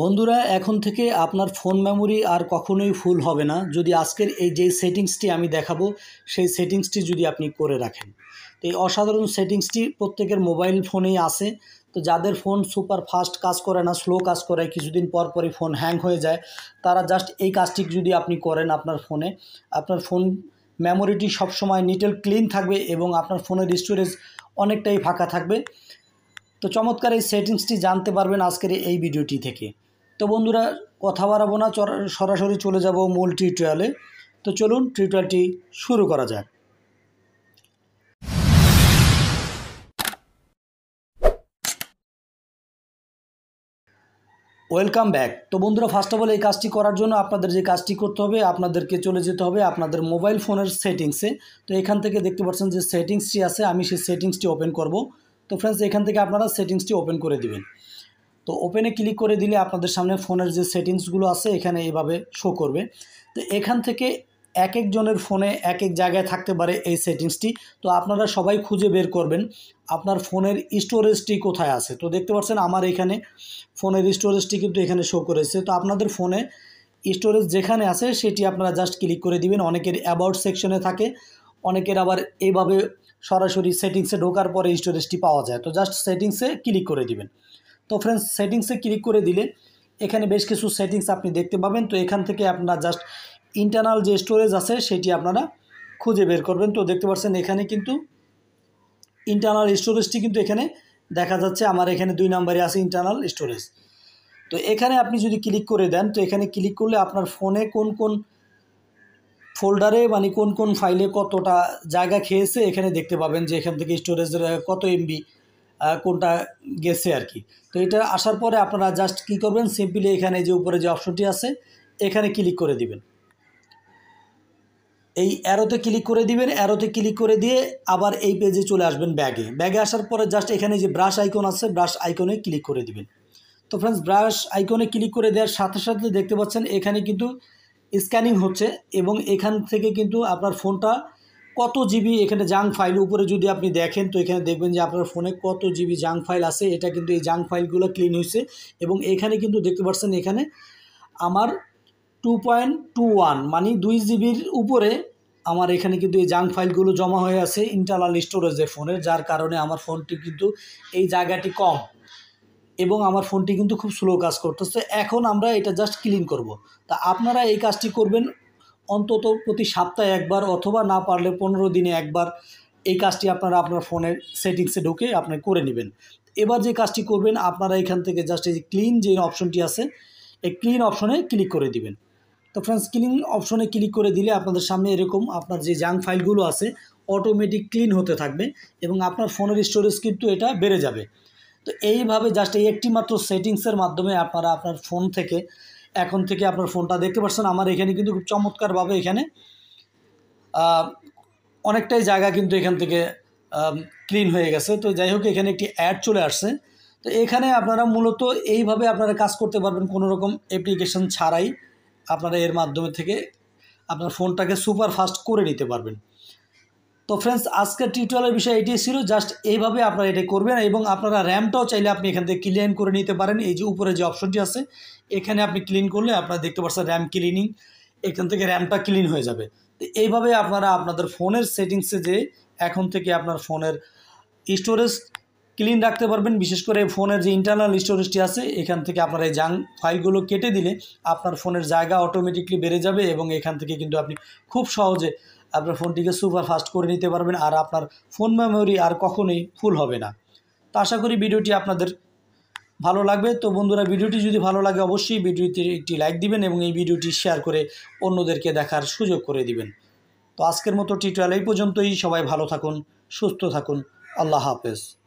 বন্ধুরা এখন থেকে আপনার ফোন মেমোরি আর কখনোই ফুল হবে না যদি আজকের এই যে সেটিংসটি আমি দেখাবো সেই সেটিংসটি যদি আপনি করে রাখেন তো এই অসাধারণ সেটিংসটি প্রত্যেকের মোবাইল ফোনেই আসে তো যাদের ফোন সুপার ফাস্ট কাজ করে না স্লো কাজ করে কিছুদিন পর পরই ফোন হ্যাং হয়ে যায় তারা জাস্ট এই কাজটি যদি আপনি করেন আপনার ফোনে আপনার ফোন মেমোরিটি সবসময় নিটেল ক্লিন থাকবে এবং আপনার ফোনের স্টোরেজ অনেকটাই ফাঁকা থাকবে তো চমৎকার এই সেটিংসটি জানতে পারবেন আজকের এই ভিডিওটি থেকে তো বন্ধুরা কথা বাড়াবো না সরাসরি চলে যাব মূল টিউটোরিয়ালে তো চলুন টিউটোরিয়ালটি শুরু করা যাক ওয়েলকাম ব্যাক তো বন্ধুরা ফার্স্ট অফ অল এই কাজটি করার জন্য আপনাদের যে কাজটি করতে হবে আপনাদেরকে চলে যেতে হবে আপনাদের মোবাইল ফোনের সেটিংসে তো এখান থেকে দেখতে পাচ্ছেন যে সেটিংসটি আছে আমি সেই সেটিংসটি ওপেন করব তো ফ্রেন্ডস এখান থেকে আপনারা সেটিংসটি ওপেন করে দেবেন তো ওপেনে ক্লিক করে দিলে আপনাদের সামনে ফোনের যে সেটিংসগুলো আছে এখানে এভাবে শো করবে তো এখান থেকে এক একজনের ফোনে এক এক জায়গায় থাকতে পারে এই সেটিংসটি তো আপনারা সবাই খুঁজে বের করবেন আপনার ফোনের স্টোরেজটি কোথায় আছে তো দেখতে পাচ্ছেন আমার এখানে ফোনের স্টোরেজটি কিন্তু এখানে শো করেছে তো আপনাদের ফোনে স্টোরেজ যেখানে আছে সেটি আপনারা জাস্ট ক্লিক করে দিবেন অনেকের অ্যাবাউট সেকশনে থাকে অনেকের আবার এইভাবে সরাসরি সেটিংসে ঢোকার পরে স্টোরেজটি পাওয়া যায় তো জাস্ট সেটিংসে ক্লিক করে দিবেন তো ফ্রেন্ডস সেটিংসে ক্লিক করে দিলে এখানে বেশ কিছু সেটিংস আপনি দেখতে পাবেন তো এখান থেকে আপনারা জাস্ট ইন্টারনাল যে স্টোরেজ আছে সেটি আপনারা খুঁজে বের করবেন তো দেখতে পাচ্ছেন এখানে কিন্তু ইন্টারনাল স্টোরেজটি কিন্তু এখানে দেখা যাচ্ছে আমার এখানে দুই নম্বরে আছে ইন্টারনাল স্টোরেজ তো এখানে আপনি যদি ক্লিক করে দেন তো এখানে ক্লিক করলে আপনার ফোনে কোন কোন ফোল্ডারে মানে কোন কোন ফাইলে কতটা জায়গা খেয়েছে এখানে দেখতে পাবেন যে এখান থেকে স্টোরেজ কত এমবি কোনটা গেছে আর কি তো এটা আসার পরে আপনারা জাস্ট কি করবেন সিম্পলি এখানে যে উপরে যে অপশনটি আছে এখানে ক্লিক করে দিবেন এই অ্যারোতে ক্লিক করে দিবেন অ্যারোতে ক্লিক করে দিয়ে আবার এই পেজে চলে আসবেন ব্যাগে ব্যাগে আসার পরে জাস্ট এখানে যে ব্রাশ আইকন আছে ব্রাশ আইকনে ক্লিক করে দিবেন তো ফ্রেন্ডস ব্রাশ আইকনে ক্লিক করে দেওয়ার সাথে সাথে দেখতে পাচ্ছেন এখানে কিন্তু স্ক্যানিং হচ্ছে এবং এখান থেকে কিন্তু আপনার ফোনটা কত জিবি এখানে জাঙ্ক ফাইল উপরে যদি আপনি দেখেন তো এখানে দেখবেন যে আপনার ফোনে কত জিবি জাঙ্ক ফাইল আছে এটা কিন্তু এই জাঙ্ক ফাইলগুলো ক্লিন হয়েছে এবং এখানে কিন্তু দেখতে পাচ্ছেন এখানে আমার টু পয়েন্ট টু ওয়ান মানে দুই জিবির উপরে আমার এখানে কিন্তু এই জাঙ্ক ফাইলগুলো জমা হয়ে আছে ইন্টারনাল স্টোরেজে ফোনের যার কারণে আমার ফোনটি কিন্তু এই জায়গাটি কম এবং আমার ফোনটি কিন্তু খুব স্লো কাজ করতেছে এখন আমরা এটা জাস্ট ক্লিন করব। তা আপনারা এই কাজটি করবেন অন্তত প্রতি সপ্তাহে একবার অথবা না পারলে পনেরো দিনে একবার এই কাজটি আপনারা আপনার ফোনের সেটিংসে ঢুকে আপনি করে নেবেন এবার যে কাজটি করবেন আপনারা এখান থেকে জাস্ট এই যে ক্লিন যে অপশনটি আছে এই ক্লিন অপশনে ক্লিক করে দিবেন তো ফ্রেন্ডস ক্লিন অপশনে ক্লিক করে দিলে আপনাদের সামনে এরকম আপনার যে জাঙ্ক ফাইলগুলো আছে অটোমেটিক ক্লিন হতে থাকবে এবং আপনার ফোনের স্টোরেজ কিন্তু এটা বেড়ে যাবে তো এইভাবে জাস্ট এই একটি মাত্র সেটিংসের মাধ্যমে আপনারা আপনার ফোন থেকে এখন থেকে আপনার ফোনটা দেখতে পাচ্ছেন আমার এখানে কিন্তু খুব চমৎকারভাবে এখানে অনেকটাই জায়গা কিন্তু এখান থেকে ক্লিন হয়ে গেছে তো যাই হোক এখানে একটি অ্যাড চলে আসছে তো এখানে আপনারা মূলত এইভাবে আপনারা কাজ করতে পারবেন কোনো রকম অ্যাপ্লিকেশন ছাড়াই আপনারা এর মাধ্যমে থেকে আপনার ফোনটাকে সুপার ফাস্ট করে নিতে পারবেন তো ফ্রেন্ডস আজকের টিউটোরিয়ালের বিষয় এটি ছিল জাস্ট এইভাবে আপনারা এটা করবেন এবং আপনারা র্যামটাও চাইলে আপনি এখান থেকে ক্লিন করে নিতে পারেন এই যে উপরে যে অপশনটি আছে এখানে আপনি ক্লিন করলে আপনারা দেখতে পাচ্ছেন র্যাম ক্লিনিং এখান থেকে র্যামটা ক্লিন হয়ে যাবে তো এইভাবে আপনারা আপনাদের ফোনের সেটিংসে যে এখন থেকে আপনার ফোনের স্টোরেজ ক্লিন রাখতে পারবেন বিশেষ করে ফোনের যে ইন্টারনাল স্টোরেজটি আছে এখান থেকে আপনার এই জাং ফাইলগুলো কেটে দিলে আপনার ফোনের জায়গা অটোমেটিকলি বেড়ে যাবে এবং এখান থেকে কিন্তু আপনি খুব সহজে আপনার ফোনটিকে সুপার ফাস্ট করে নিতে পারবেন আর আপনার ফোন মেমোরি আর কখনোই ফুল হবে না তো আশা করি ভিডিওটি আপনাদের ভালো লাগবে তো বন্ধুরা ভিডিওটি যদি ভালো লাগে অবশ্যই ভিডিওতে একটি লাইক দিবেন এবং এই ভিডিওটি শেয়ার করে অন্যদেরকে দেখার সুযোগ করে দিবেন তো আজকের মতো টুয়েলভ এই পর্যন্তই সবাই ভালো থাকুন সুস্থ থাকুন আল্লাহ হাফেজ